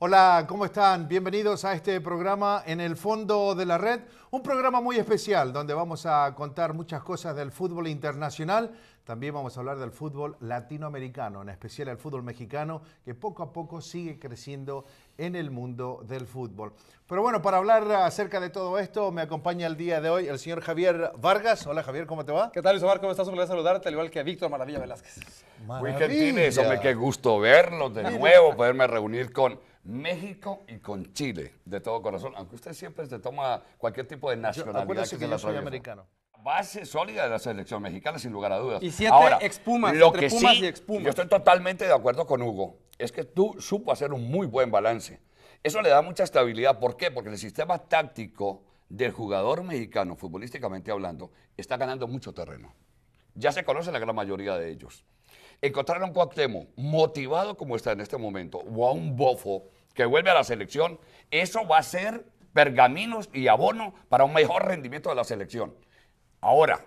Hola, ¿cómo están? Bienvenidos a este programa en el fondo de la red, un programa muy especial donde vamos a contar muchas cosas del fútbol internacional, también vamos a hablar del fútbol latinoamericano, en especial el fútbol mexicano, que poco a poco sigue creciendo en el mundo del fútbol. Pero bueno, para hablar acerca de todo esto, me acompaña el día de hoy el señor Javier Vargas. Hola Javier, ¿cómo te va? ¿Qué tal, Isobar? ¿Cómo estás? Un placer saludarte, al igual que a Víctor Maravilla Velázquez. Muy eso hombre, qué gusto verlos de nuevo, poderme reunir con México y con Chile, de todo corazón. Aunque usted siempre se toma cualquier tipo de nacionalidad. que, yo soy americano. Base sólida de la selección mexicana, sin lugar a dudas. Y siete Ahora, expumas, lo que sí, y expumas. Yo estoy totalmente de acuerdo con Hugo. Es que tú supo hacer un muy buen balance. Eso le da mucha estabilidad. ¿Por qué? Porque el sistema táctico del jugador mexicano, futbolísticamente hablando, está ganando mucho terreno. Ya se conoce la gran mayoría de ellos encontraron a un Cuauhtémoc motivado como está en este momento, o a un bofo que vuelve a la selección, eso va a ser pergaminos y abono para un mejor rendimiento de la selección. Ahora,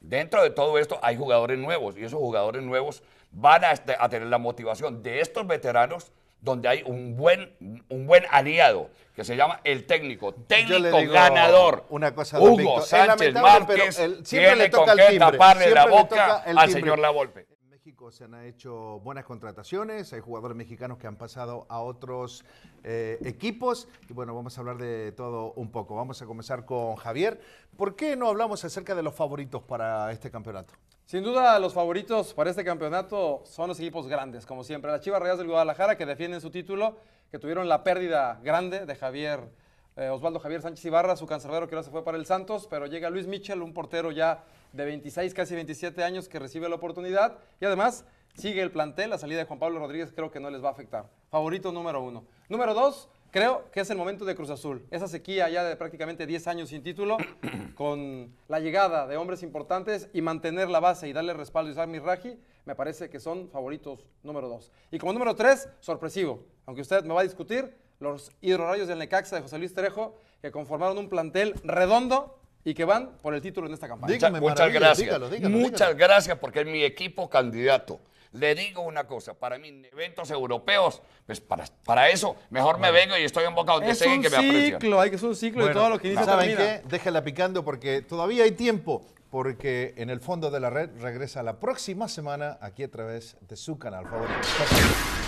dentro de todo esto hay jugadores nuevos y esos jugadores nuevos van a, este, tener la motivación de estos veteranos donde hay un buen, un buen aliado que se llama el técnico, técnico ganador. Una cosa Hugo Sánchez Márquez pero siempre le toca con taparle la boca al señor Lavolpe se han hecho buenas contrataciones, hay jugadores mexicanos que han pasado a otros eh, equipos y bueno, vamos a hablar de todo un poco. Vamos a comenzar con Javier. ¿Por qué no hablamos acerca de los favoritos para este campeonato? Sin duda, los favoritos para este campeonato son los equipos grandes, como siempre. Las Chivas Reyes del Guadalajara que defienden su título, que tuvieron la pérdida grande de Javier eh, Osvaldo Javier Sánchez Ibarra, su cancerbero que ahora se fue para el Santos, pero llega Luis Michel, un portero ya de 26, casi 27 años que recibe la oportunidad y además sigue el plantel, la salida de Juan Pablo Rodríguez creo que no les va a afectar. Favorito número uno. Número dos, creo que es el momento de Cruz Azul. Esa sequía ya de prácticamente 10 años sin título, con la llegada de hombres importantes y mantener la base y darle respaldo a mi Raji, me parece que son favoritos número dos. Y como número tres, sorpresivo, aunque usted me va a discutir, los hidrorayos del Necaxa de José Luis Trejo, que conformaron un plantel redondo y que van por el título en esta campaña. muchas gracias. muchas gracias porque es mi equipo candidato. Le digo una cosa, para mí, eventos europeos, pues para, para eso, mejor me vengo y estoy en boca donde es un que me ciclo, hay que es un ciclo y todo lo que dice ¿Saben qué? Déjala picando porque todavía hay tiempo, porque en el fondo de la red regresa la próxima semana aquí a través de su canal favorito.